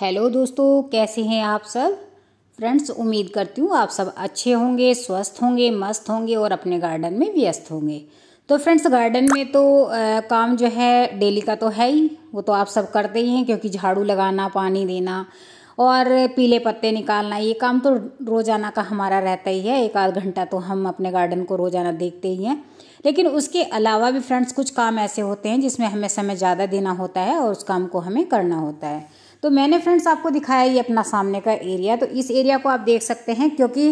hello दोस्तों कैसे हैं आप सब फ्रेंड्स उम्मीद करती हूँ आप सब अच्छे होंगे स्वस्थ होंगे मस्त होंगे और अपने गार्डन में व्यस्त होंगे तो फ्रेंड्स गार्डन में तो आ, काम जो है डेली का तो है ही वो तो आप सब करते ही हैं क्योंकि झाड़ू लगाना पानी देना और पीले पत्ते निकालना ये काम तो रोज़ाना का हमारा रहता ही है एक आध घंटा तो हम अपने गार्डन को रोज़ाना देखते ही हैं लेकिन उसके अलावा भी फ्रेंड्स कुछ काम ऐसे होते हैं जिसमें हमें समय ज़्यादा देना होता है और उस काम को हमें करना होता है तो मैंने फ्रेंड्स आपको दिखाया ये अपना सामने का एरिया तो इस एरिया को आप देख सकते हैं क्योंकि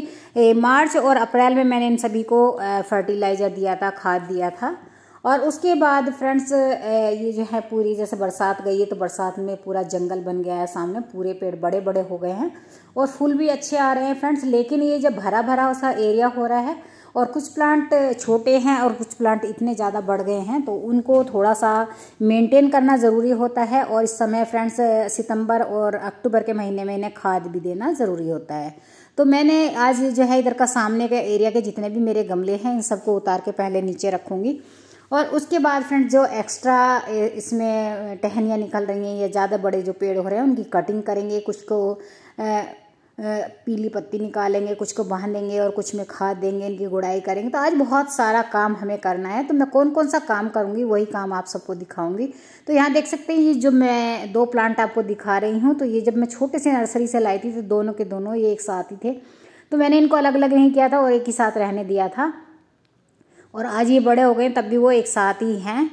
मार्च और अप्रैल में मैंने इन सभी को फर्टिलाइज़र दिया था खाद दिया था और उसके बाद फ्रेंड्स ये जो है पूरी जैसे बरसात गई है तो बरसात में पूरा जंगल बन गया है सामने पूरे पेड़ बड़े बड़े हो गए हैं और फूल भी अच्छे आ रहे हैं फ्रेंड्स लेकिन ये जब भरा भरा सा एरिया हो रहा है और कुछ प्लांट छोटे हैं और कुछ प्लांट इतने ज़्यादा बढ़ गए हैं तो उनको थोड़ा सा मेंटेन करना ज़रूरी होता है और इस समय फ्रेंड्स सितंबर और अक्टूबर के महीने में इन्हें खाद भी देना ज़रूरी होता है तो मैंने आज जो है इधर का सामने के एरिया के जितने भी मेरे गमले हैं इन सबको उतार के पहले नीचे रखूँगी और उसके बाद फ्रेंड जो एक्स्ट्रा इसमें टहनियाँ निकल रही हैं या ज़्यादा बड़े जो पेड़ हो रहे हैं उनकी कटिंग करेंगे कुछ को पीली पत्ती निकालेंगे कुछ को बांधेंगे और कुछ में खाद देंगे इनकी गुड़ाई करेंगे तो आज बहुत सारा काम हमें करना है तो मैं कौन कौन सा काम करूँगी वही काम आप सबको दिखाऊंगी तो यहाँ देख सकते हैं ये जो मैं दो प्लांट आपको दिखा रही हूँ तो ये जब मैं छोटे से नर्सरी से लाई थी तो दोनों के दोनों ये एक साथ ही थे तो मैंने इनको अलग अलग नहीं किया था और एक ही साथ रहने दिया था और आज ये बड़े हो गए तब भी वो एक साथ ही हैं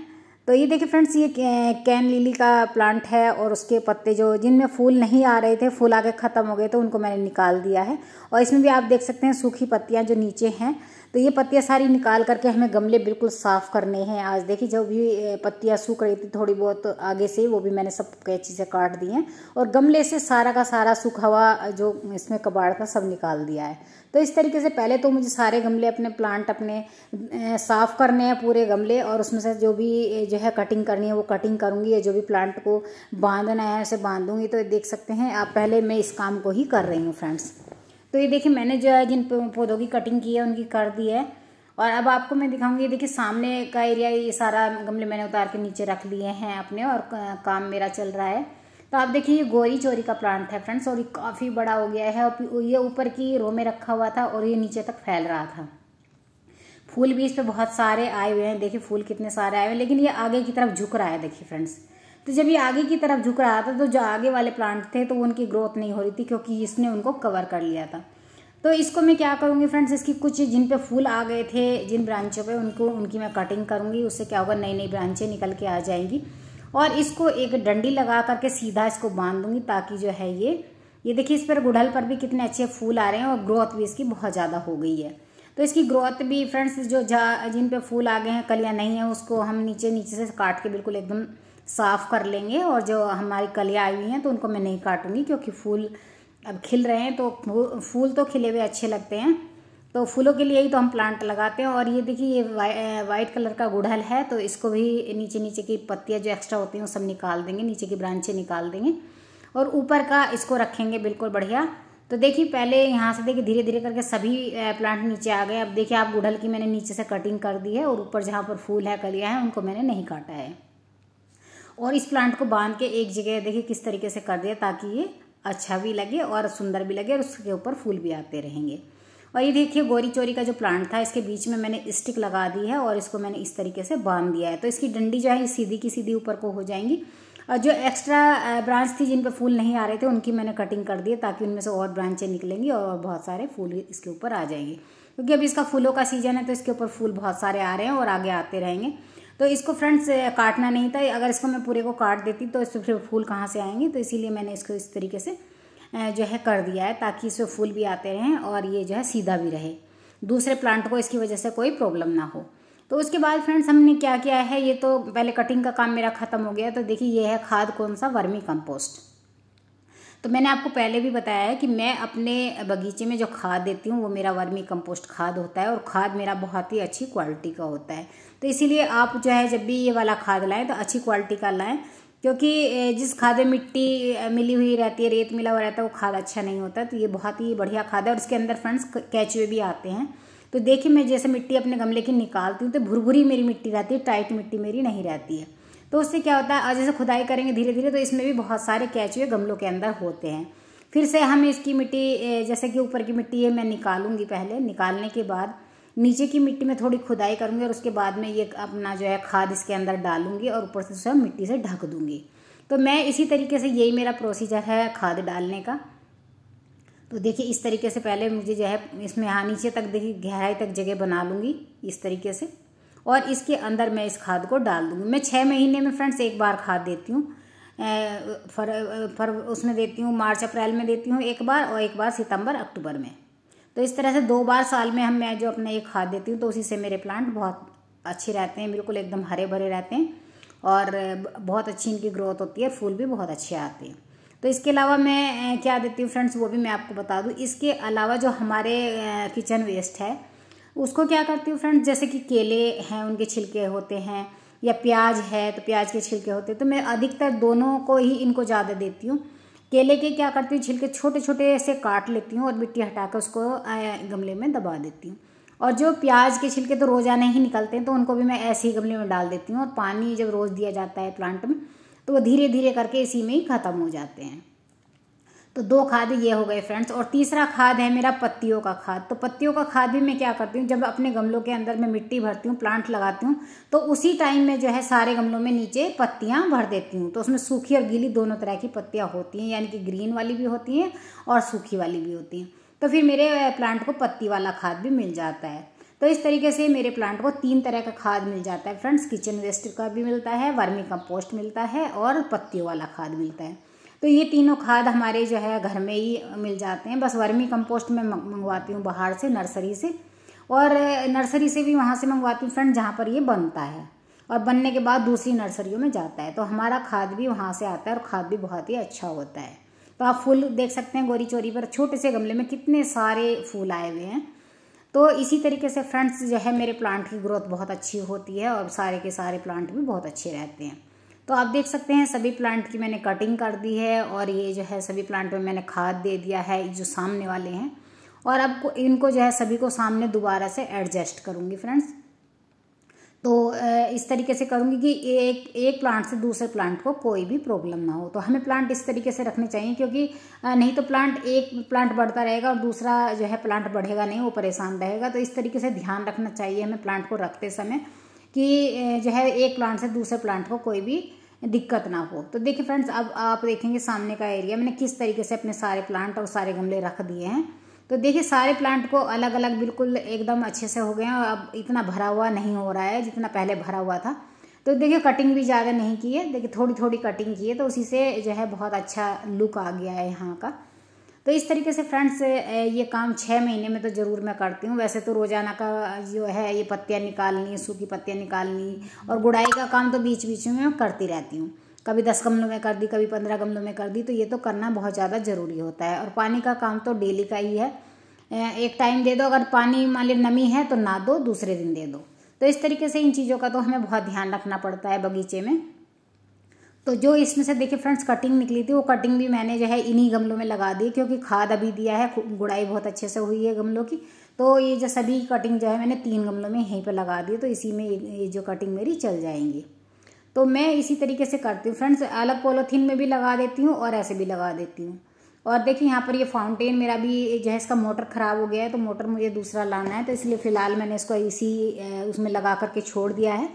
तो ये देखिए फ्रेंड्स ये कैन लिली का प्लांट है और उसके पत्ते जो जिनमें फूल नहीं आ रहे थे फूल आके ख़त्म हो गए तो उनको मैंने निकाल दिया है और इसमें भी आप देख सकते हैं सूखी पत्तियाँ जो नीचे हैं तो ये पत्तियाँ सारी निकाल करके हमें गमले बिल्कुल साफ़ करने हैं आज देखिए जब भी पत्तियाँ सूख रही थी थोड़ी बहुत आगे से वो भी मैंने सब कैची से काट दी हैं और गमले से सारा का सारा सूखा हुआ जो इसमें कबाड़ था सब निकाल दिया है तो इस तरीके से पहले तो मुझे सारे गमले अपने प्लांट अपने साफ़ करने हैं पूरे गमले और उसमें से जो भी जो है कटिंग करनी है वो कटिंग करूँगी या जो भी प्लांट को बांधना है उसे बांधूँगी तो देख सकते हैं आप पहले मैं इस काम को ही कर रही हूँ फ्रेंड्स तो ये देखिए मैंने जो है जिन पौधों की कटिंग की है उनकी कर दी है और अब आपको मैं दिखाऊंगी ये देखिए सामने का एरिया ये सारा गमले मैंने उतार के नीचे रख लिए हैं अपने और काम मेरा चल रहा है तो आप देखिए ये गोरी चोरी का प्लांट है फ्रेंड्स और ये काफ़ी बड़ा हो गया है और ये ऊपर की रो में रखा हुआ था और ये नीचे तक फैल रहा था फूल भी इस पर बहुत सारे आए हुए हैं देखिए फूल कितने सारे आए हुए हैं लेकिन ये आगे की तरफ झुक रहा है देखिए फ्रेंड्स तो जब ये आगे की तरफ झुक रहा था तो जो आगे वाले प्लांट थे तो उनकी ग्रोथ नहीं हो रही थी क्योंकि इसने उनको कवर कर लिया था तो इसको मैं क्या करूँगी फ्रेंड्स इसकी कुछ जिन पे फूल आ गए थे जिन ब्रांचों पे उनको उनकी मैं कटिंग करूँगी उससे क्या होगा नई नई ब्रांचें निकल के आ जाएंगी और इसको एक डंडी लगा करके सीधा इसको बांध दूँगी ताकि जो है ये ये देखिए इस पर गुड़हल पर भी कितने अच्छे फूल आ रहे हैं और ग्रोथ भी इसकी बहुत ज़्यादा हो गई है तो इसकी ग्रोथ भी फ्रेंड्स जो जा जिन पे फूल आ गए हैं कलियाँ नहीं है उसको हम नीचे नीचे से काट के बिल्कुल एकदम साफ़ कर लेंगे और जो हमारी कलियाँ आई हुई हैं तो उनको मैं नहीं काटूंगी क्योंकि फूल अब खिल रहे हैं तो फूल तो खिले हुए अच्छे लगते हैं तो फूलों के लिए ही तो हम प्लांट लगाते हैं और ये देखिए ये वाइट कलर का गुड़हल है तो इसको भी नीचे नीचे की पत्तियाँ जो एक्स्ट्रा होती हैं वो सब निकाल देंगे नीचे की ब्रांचें निकाल देंगे और ऊपर का इसको रखेंगे बिल्कुल बढ़िया तो देखिए पहले यहाँ से देखिए धीरे धीरे करके सभी प्लांट नीचे आ गए अब देखिए आप गुड़हल की मैंने नीचे से कटिंग कर दी है और ऊपर जहाँ पर फूल है कलियाँ हैं उनको मैंने नहीं काटा है और इस प्लांट को बांध के एक जगह देखिए किस तरीके से कर दिया ताकि ये अच्छा भी लगे और सुंदर भी लगे और उसके ऊपर फूल भी आते रहेंगे और ये देखिए गोरी चोरी का जो प्लांट था इसके बीच में मैंने स्टिक लगा दी है और इसको मैंने इस तरीके से बांध दिया है तो इसकी डंडी जो है सीधी की सीधी ऊपर को हो जाएंगी और जो एक्स्ट्रा ब्रांच थी जिन पर फूल नहीं आ रहे थे उनकी मैंने कटिंग कर दी है ताकि उनमें से और ब्रांचें निकलेंगी और बहुत सारे फूल इसके ऊपर आ जाएंगे क्योंकि अभी इसका फूलों का सीजन है तो इसके ऊपर फूल बहुत सारे आ रहे हैं और आगे आते रहेंगे तो इसको फ्रंट से काटना नहीं था अगर इसको मैं पूरे को काट देती तो इसमें फिर फूल कहाँ से आएंगे तो इसीलिए मैंने इसको इस तरीके से जो है कर दिया है ताकि इसमें फूल भी आते रहें और ये जो है सीधा भी रहे दूसरे प्लांट को इसकी वजह से कोई प्रॉब्लम ना हो तो उसके बाद फ्रेंड्स हमने क्या किया है ये तो पहले कटिंग का काम मेरा ख़त्म हो गया तो देखिए ये है खाद कौन सा वर्मी कंपोस्ट तो मैंने आपको पहले भी बताया है कि मैं अपने बगीचे में जो खाद देती हूँ वो मेरा वर्मी कंपोस्ट खाद होता है और खाद मेरा बहुत ही अच्छी क्वालिटी का होता है तो इसीलिए आप जो है जब भी ये वाला खाद लाएँ तो अच्छी क्वालिटी का लाएँ क्योंकि जिस खाद में मिट्टी मिली हुई रहती है रेत मिला हुआ रहता है वो खाद अच्छा नहीं होता तो ये बहुत ही बढ़िया खाद है और उसके अंदर फ्रेंड्स कैचुए भी आते हैं तो देखिए मैं जैसे मिट्टी अपने गमले की निकालती हूँ तो भुरभुरी मेरी मिट्टी रहती है टाइट मिट्टी मेरी नहीं रहती है तो उससे क्या होता है जैसे खुदाई करेंगे धीरे धीरे तो इसमें भी बहुत सारे कैचुए गमलों के अंदर होते हैं फिर से हम इसकी मिट्टी जैसे कि ऊपर की मिट्टी है मैं निकालूंगी पहले निकालने के बाद नीचे की मिट्टी में थोड़ी खुदाई करूँगी और उसके बाद में ये अपना जो है खाद इसके अंदर डालूंगी और ऊपर से उसे मिट्टी से ढक दूंगी तो मैं इसी तरीके से यही मेरा प्रोसीजर है खाद डालने का तो देखिए इस तरीके से पहले मुझे जो है इसमें यहाँ नीचे तक देखिए गहराई तक जगह बना लूँगी इस तरीके से और इसके अंदर मैं इस खाद को डाल दूंगी मैं छः महीने में फ्रेंड्स एक बार खाद देती हूँ फर फर उसमें देती हूँ मार्च अप्रैल में देती हूँ एक बार और एक बार सितंबर अक्टूबर में तो इस तरह से दो बार साल में हम मैं जो अपना ये खाद देती हूँ तो उसी से मेरे प्लांट बहुत अच्छे रहते हैं बिल्कुल एकदम हरे भरे रहते हैं और बहुत अच्छी इनकी ग्रोथ होती है फूल भी बहुत अच्छे आते हैं तो इसके अलावा मैं क्या देती हूँ फ्रेंड्स वो भी मैं आपको बता दूँ इसके अलावा जो हमारे किचन वेस्ट है उसको क्या करती हूँ फ्रेंड्स जैसे कि केले हैं उनके छिलके होते हैं या प्याज है तो प्याज के छिलके होते हैं तो मैं अधिकतर दोनों को ही इनको ज़्यादा देती हूँ केले के क्या करती हूँ छिलके छोटे छोटे ऐसे काट लेती हूँ और मिट्टी हटा कर उसको गमले में दबा देती हूँ और जो प्याज के छिलके तो रोज़ाना ही निकलते हैं तो उनको भी मैं ऐसे ही गमले में डाल देती हूँ और पानी जब रोज़ दिया जाता है प्लांट में तो वो धीरे धीरे करके इसी में ही ख़त्म हो जाते हैं तो दो खाद ये हो गए फ्रेंड्स और तीसरा खाद है मेरा पत्तियों का खाद तो पत्तियों का खाद भी मैं क्या करती हूँ जब अपने गमलों के अंदर मैं मिट्टी भरती हूँ प्लांट लगाती हूँ तो उसी टाइम में जो है सारे गमलों में नीचे पत्तियाँ भर देती हूँ तो उसमें सूखी और गीली दोनों तरह की पत्तियाँ होती हैं यानी कि ग्रीन वाली भी होती हैं और सूखी वाली भी होती हैं तो फिर मेरे प्लांट को पत्ती वाला खाद भी मिल जाता है तो इस तरीके से मेरे प्लांट को तीन तरह का खाद मिल जाता है फ्रेंड्स किचन वेस्ट का भी मिलता है वर्मी कंपोस्ट मिलता है और पत्तियों वाला खाद मिलता है तो ये तीनों खाद हमारे जो है घर में ही मिल जाते हैं बस वर्मी कंपोस्ट में मंगवाती हूँ बाहर से नर्सरी से और नर्सरी से भी वहाँ से मंगवाती हूँ फ्रेंड जहाँ पर ये बनता है और बनने के बाद दूसरी नर्सरियों में जाता है तो हमारा खाद भी वहाँ से आता है और खाद भी बहुत ही अच्छा होता है तो आप फूल देख सकते हैं गोरी चोरी पर छोटे से गमले में कितने सारे फूल आए हुए हैं तो इसी तरीके से फ्रेंड्स जो है मेरे प्लांट की ग्रोथ बहुत अच्छी होती है और सारे के सारे प्लांट भी बहुत अच्छे रहते हैं तो आप देख सकते हैं सभी प्लांट की मैंने कटिंग कर दी है और ये जो है सभी प्लांट में मैंने खाद दे दिया है जो सामने वाले हैं और अब इनको जो है सभी को सामने दोबारा से एडजस्ट करूँगी फ्रेंड्स तो इस तरीके से करूँगी कि एक एक प्लांट से दूसरे प्लांट को कोई भी प्रॉब्लम ना हो तो हमें प्लांट इस तरीके से रखने चाहिए क्योंकि नहीं तो प्लांट एक प्लांट बढ़ता रहेगा और दूसरा जो है प्लांट बढ़ेगा नहीं वो परेशान रहेगा तो इस तरीके से ध्यान रखना चाहिए हमें प्लांट को रखते समय कि जो है एक प्लांट से दूसरे प्लांट को कोई भी दिक्कत ना हो तो देखिए फ्रेंड्स अब आप देखेंगे सामने का एरिया मैंने किस तरीके से अपने सारे प्लांट और सारे गमले रख दिए हैं तो देखिए सारे प्लांट को अलग अलग बिल्कुल एकदम अच्छे से हो गए हैं और अब इतना भरा हुआ नहीं हो रहा है जितना पहले भरा हुआ था तो देखिए कटिंग भी ज़्यादा नहीं की है देखिए थोड़ी थोड़ी कटिंग की है तो उसी से जो है बहुत अच्छा लुक आ गया है यहाँ का तो इस तरीके से फ्रेंड्स ये काम छः महीने में तो ज़रूर मैं करती हूँ वैसे तो रोज़ाना का जो है ये पत्तियाँ निकालनी सूखी पत्तियाँ निकालनी और गुड़ाई का काम तो बीच बीच में मैं करती रहती हूँ कभी दस गमलों में कर दी कभी पंद्रह गमलों में कर दी तो ये तो करना बहुत ज़्यादा ज़रूरी होता है और पानी का काम तो डेली का ही है एक टाइम दे दो अगर पानी मान ली नमी है तो ना दो दूसरे दिन दे दो तो इस तरीके से इन चीज़ों का तो हमें बहुत ध्यान रखना पड़ता है बगीचे में तो जो इसमें से देखिए फ्रेंड्स कटिंग निकली थी वो कटिंग भी मैंने जो है इन्हीं गमलों में लगा दी क्योंकि खाद अभी दिया है गुड़ाई बहुत अच्छे से हुई है गमलों की तो ये जो सभी कटिंग जो है मैंने तीन गमलों में यहीं पर लगा दी तो इसी में ये जो कटिंग मेरी चल जाएंगी तो मैं इसी तरीके से करती हूँ फ्रेंड्स अलग पोलोथीन में भी लगा देती हूँ और ऐसे भी लगा देती हूँ और देखिए यहाँ पर ये फाउंटेन मेरा भी जो है इसका मोटर ख़राब हो गया है तो मोटर मुझे दूसरा लाना है तो इसलिए फ़िलहाल मैंने इसको इसी उसमें लगा करके छोड़ दिया है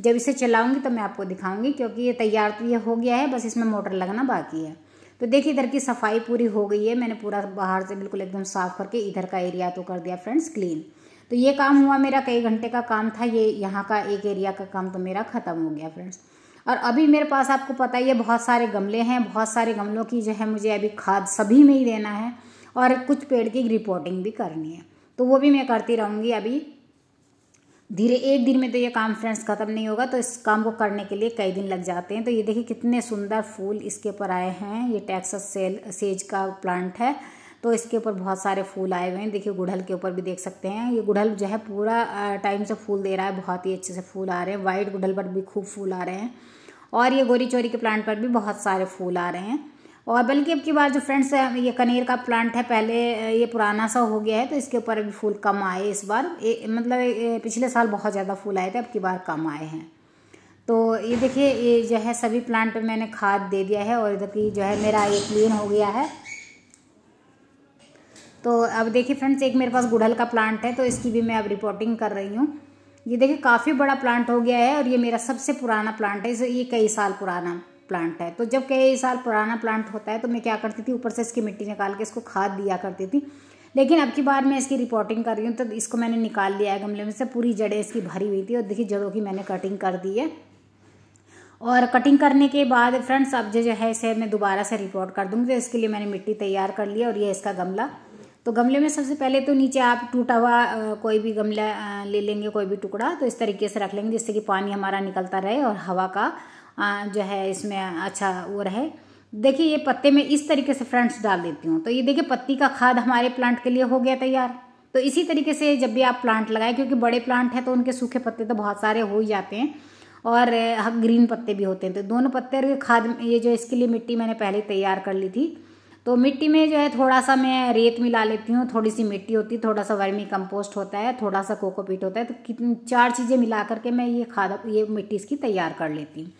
जब इसे चलाऊंगी तो मैं आपको दिखाऊंगी क्योंकि ये तैयार तो ये हो गया है बस इसमें मोटर लगाना बाकी है तो देखिए इधर की सफाई पूरी हो गई है मैंने पूरा बाहर से बिल्कुल एकदम साफ़ करके इधर का एरिया तो कर दिया फ्रेंड्स क्लीन तो ये काम हुआ मेरा कई घंटे का काम था ये यहाँ का एक एरिया का काम तो मेरा ख़त्म हो गया फ्रेंड्स और अभी मेरे पास आपको पता ही है बहुत सारे गमले हैं बहुत सारे गमलों की जो है मुझे अभी खाद सभी में ही देना है और कुछ पेड़ की रिपोर्टिंग भी करनी है तो वो भी मैं करती रहूँगी अभी धीरे एक दिन में तो ये काम फ्रेंड्स ख़त्म नहीं होगा तो इस काम को करने के लिए कई दिन लग जाते हैं तो ये देखिए कितने सुंदर फूल इसके ऊपर आए हैं ये टैक्सस सेल सेज का प्लांट है तो इसके ऊपर बहुत सारे फूल आए हुए हैं देखिए गुड़हल के ऊपर भी देख सकते हैं ये गुड़हल जो है पूरा टाइम से फूल दे रहा है बहुत ही अच्छे से फूल आ रहे हैं वाइट गुड़हल पर भी खूब फूल आ रहे हैं और ये गोरी चोरी के प्लांट पर भी बहुत सारे फूल आ रहे हैं और बल्कि अब की बार जो फ्रेंड्स ये कनेर का प्लांट है पहले ये पुराना सा हो गया है तो इसके ऊपर अभी फूल कम आए इस बार ए, मतलब ए, पिछले साल बहुत ज़्यादा फूल आए थे अब की बार कम आए हैं तो ये देखिए ये जो है सभी प्लांट पे मैंने खाद दे दिया है और इधर की जो है मेरा ये क्लीन हो गया है तो अब देखिए फ्रेंड्स एक मेरे पास गुड़हल का प्लांट है तो इसकी भी मैं अब रिपोर्टिंग कर रही हूँ ये देखिए काफ़ी बड़ा प्लांट हो गया है और ये मेरा सबसे पुराना प्लांट है ये कई साल पुराना प्लांट है तो जब कई साल पुराना प्लांट होता है तो मैं क्या करती थी ऊपर से इसकी मिट्टी निकाल के इसको खाद दिया करती थी लेकिन अब की बार मैं इसकी रिपोर्टिंग कर रही हूँ तो इसको मैंने निकाल लिया है गमले में से पूरी जड़ें इसकी भरी हुई थी और देखिए जड़ों की मैंने कटिंग कर दी है और कटिंग करने के बाद फ्रेंड्स अब जो है इसे मैं दोबारा से रिपोर्ट कर दूँगी तो इसके लिए मैंने मिट्टी तैयार कर लिया और ये इसका गमला तो गमले में सबसे पहले तो नीचे आप टूटा हुआ कोई भी गमला ले लेंगे कोई भी टुकड़ा तो इस तरीके से रख लेंगे जिससे कि पानी हमारा निकलता रहे और हवा का जो है इसमें अच्छा वो रहे देखिए ये पत्ते में इस तरीके से फ्रेंड्स डाल देती हूँ तो ये देखिए पत्ती का खाद हमारे प्लांट के लिए हो गया तैयार तो इसी तरीके से जब भी आप प्लांट लगाए क्योंकि बड़े प्लांट हैं तो उनके सूखे पत्ते तो बहुत सारे हो ही जाते हैं और हाँ, ग्रीन पत्ते भी होते हैं तो दोनों पत्ते और खाद ये जो इसके लिए मिट्टी मैंने पहले तैयार कर ली थी तो मिट्टी में जो है थोड़ा सा मैं रेत मिला लेती हूँ थोड़ी सी मिट्टी होती है थोड़ा सा वर्मी कंपोस्ट होता है थोड़ा सा कोकोपीट होता है तो कितनी चार चीज़ें मिला करके मैं ये खाद ये मिट्टी इसकी तैयार कर लेती हूँ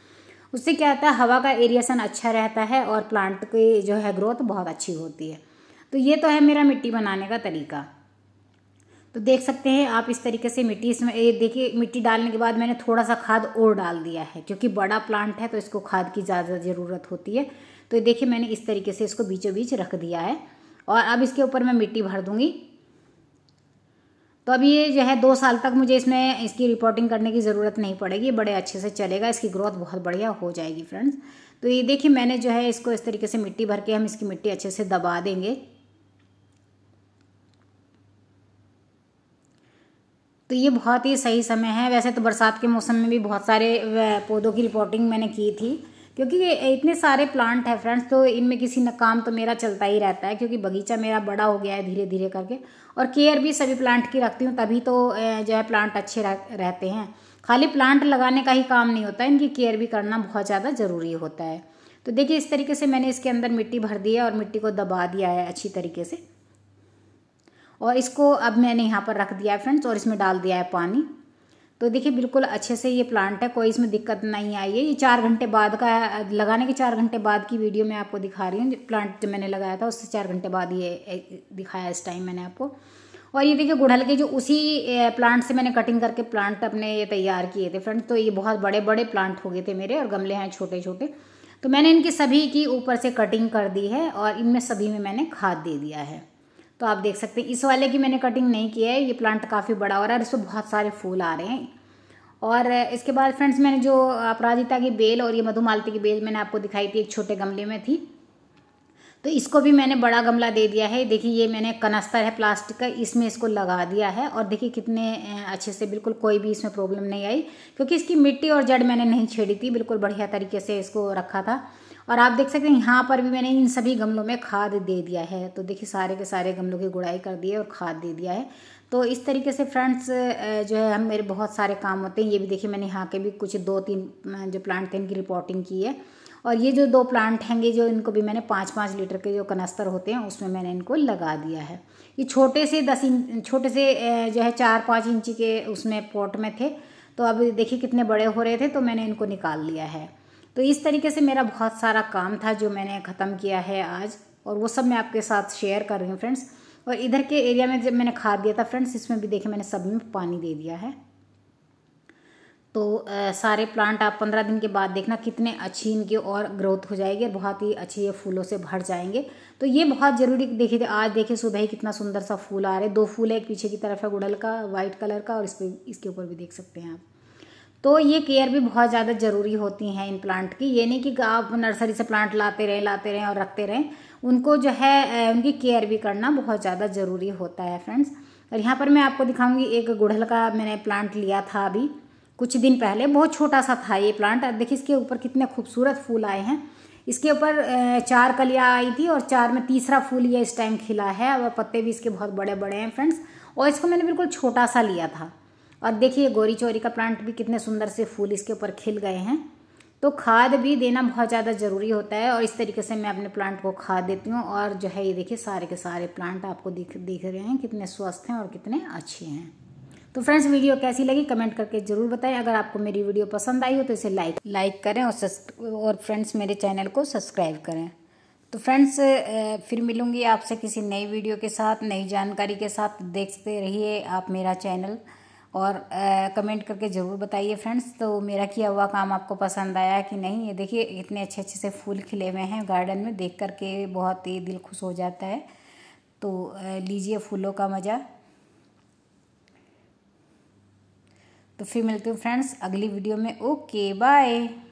उससे क्या होता है हवा का एरिएसन अच्छा रहता है और प्लांट की जो है ग्रोथ बहुत अच्छी होती है तो ये तो है मेरा मिट्टी बनाने का तरीका तो देख सकते हैं आप इस तरीके से मिट्टी इसमें ये देखिए मिट्टी डालने के बाद मैंने थोड़ा सा खाद और डाल दिया है क्योंकि बड़ा प्लांट है तो इसको खाद की ज़्यादा ज़रूरत होती है तो देखिए मैंने इस तरीके से इसको बीचों बीच रख दिया है और अब इसके ऊपर मैं मिट्टी भर दूँगी तो अब ये जो है दो साल तक मुझे इसमें इसकी रिपोर्टिंग करने की ज़रूरत नहीं पड़ेगी बड़े अच्छे से चलेगा इसकी ग्रोथ बहुत बढ़िया हो जाएगी फ्रेंड्स तो ये देखिए मैंने जो है इसको इस तरीके से मिट्टी भर के हम इसकी मिट्टी अच्छे से दबा देंगे तो ये बहुत ही सही समय है वैसे तो बरसात के मौसम में भी बहुत सारे पौधों की रिपोर्टिंग मैंने की थी क्योंकि इतने सारे प्लांट हैं फ्रेंड्स तो इनमें किसी न काम तो मेरा चलता ही रहता है क्योंकि बगीचा मेरा बड़ा हो गया है धीरे धीरे करके और केयर भी सभी प्लांट की रखती हूँ तभी तो जो है प्लांट अच्छे रहते हैं खाली प्लांट लगाने का ही काम नहीं होता इनकी केयर भी करना बहुत ज़्यादा ज़रूरी होता है तो देखिए इस तरीके से मैंने इसके अंदर मिट्टी भर दी है और मिट्टी को दबा दिया है अच्छी तरीके से और इसको अब मैंने यहाँ पर रख दिया है फ्रेंड्स और इसमें डाल दिया है पानी तो देखिए बिल्कुल अच्छे से ये प्लांट है कोई इसमें दिक्कत नहीं आई है ये चार घंटे बाद का लगाने के चार घंटे बाद की वीडियो मैं आपको दिखा रही हूँ प्लांट जो मैंने लगाया था उससे चार घंटे बाद ये दिखाया इस टाइम मैंने आपको और ये देखिए गुड़हल के जो उसी प्लांट से मैंने कटिंग करके प्लांट अपने ये तैयार किए थे फ्रेंड्स तो ये बहुत बड़े बड़े प्लांट हो गए थे मेरे और गमले हैं छोटे छोटे तो मैंने इनकी सभी की ऊपर से कटिंग कर दी है और इनमें सभी में मैंने खाद दे दिया है तो आप देख सकते हैं इस वाले की मैंने कटिंग नहीं की है ये प्लांट काफ़ी बड़ा हो रहा है और इसमें बहुत सारे फूल आ रहे हैं और इसके बाद फ्रेंड्स मैंने जो अपराजिता की बेल और ये मधुमालती की बेल मैंने आपको दिखाई थी एक छोटे गमले में थी तो इसको भी मैंने बड़ा गमला दे दिया है देखिए ये मैंने कनस्तर है प्लास्टिक का इसमें इसको लगा दिया है और देखिए कितने अच्छे से बिल्कुल कोई भी इसमें प्रॉब्लम नहीं आई क्योंकि इसकी मिट्टी और जड़ मैंने नहीं छेड़ी थी बिल्कुल बढ़िया तरीके से इसको रखा था और आप देख सकते हैं यहाँ पर भी मैंने इन सभी गमलों में खाद दे दिया है तो देखिए सारे के सारे गमलों की गुड़ाई कर दी है और खाद दे दिया है तो इस तरीके से फ्रेंड्स जो है हम मेरे बहुत सारे काम होते हैं ये भी देखिए मैंने यहाँ के भी कुछ दो तीन जो प्लांट थे इनकी रिपोर्टिंग की है और ये जो दो प्लांट हैंगे जो इनको भी मैंने पाँच पाँच लीटर के जो कनस्तर होते हैं उसमें मैंने इनको लगा दिया है ये छोटे से दस इंच छोटे से जो है चार पाँच इंची के उसमें पॉट में थे तो अब देखिए कितने बड़े हो रहे थे तो मैंने इनको निकाल लिया है तो इस तरीके से मेरा बहुत सारा काम था जो मैंने ख़त्म किया है आज और वो सब मैं आपके साथ शेयर कर रही हूँ फ्रेंड्स और इधर के एरिया में जब मैंने खाद दिया था फ्रेंड्स इसमें भी देखे मैंने सब में पानी दे दिया है तो आ, सारे प्लांट आप पंद्रह दिन के बाद देखना कितने अच्छी इनकी और ग्रोथ हो जाएगी बहुत ही अच्छे ये फूलों से भर जाएंगे तो ये बहुत ज़रूरी देखिए आज देखिए सुबह ही कितना सुंदर सा फूल आ रहे दो फूल है एक पीछे की तरफ है गुड़ल का वाइट कलर का और इस पर इसके ऊपर भी देख सकते हैं आप तो ये केयर भी बहुत ज़्यादा ज़रूरी होती हैं इन प्लांट की ये नहीं कि आप नर्सरी से प्लांट लाते रहें लाते रहें और रखते रहें उनको जो है उनकी केयर भी करना बहुत ज़्यादा ज़रूरी होता है फ्रेंड्स और यहाँ पर मैं आपको दिखाऊंगी एक गुड़हल का मैंने प्लांट लिया था अभी कुछ दिन पहले बहुत छोटा सा था ये प्लांट देखिए इसके ऊपर कितने खूबसूरत फूल आए हैं इसके ऊपर चार कलियाँ आई थी और चार में तीसरा फूल ये इस टाइम खिला है और पत्ते भी इसके बहुत बड़े बड़े हैं फ्रेंड्स और इसको मैंने बिल्कुल छोटा सा लिया था और देखिए गोरी चोरी का प्लांट भी कितने सुंदर से फूल इसके ऊपर खिल गए हैं तो खाद भी देना बहुत ज़्यादा ज़रूरी होता है और इस तरीके से मैं अपने प्लांट को खाद देती हूँ और जो है ये देखिए सारे के सारे प्लांट आपको दिख दिख रहे हैं कितने स्वस्थ हैं और कितने अच्छे हैं तो फ्रेंड्स वीडियो कैसी लगी कमेंट करके ज़रूर बताएं अगर आपको मेरी वीडियो पसंद आई हो तो इसे लाइक लाइक करें और और फ्रेंड्स मेरे चैनल को सब्सक्राइब करें तो फ्रेंड्स फिर मिलूँगी आपसे किसी नई वीडियो के साथ नई जानकारी के साथ देखते रहिए आप मेरा चैनल और आ, कमेंट करके ज़रूर बताइए फ्रेंड्स तो मेरा किया हुआ काम आपको पसंद आया कि नहीं ये देखिए इतने अच्छे अच्छे से फूल खिले हुए हैं गार्डन में देख कर के बहुत ही दिल खुश हो जाता है तो लीजिए फूलों का मज़ा तो फिर मिलती हूँ फ्रेंड्स अगली वीडियो में ओके बाय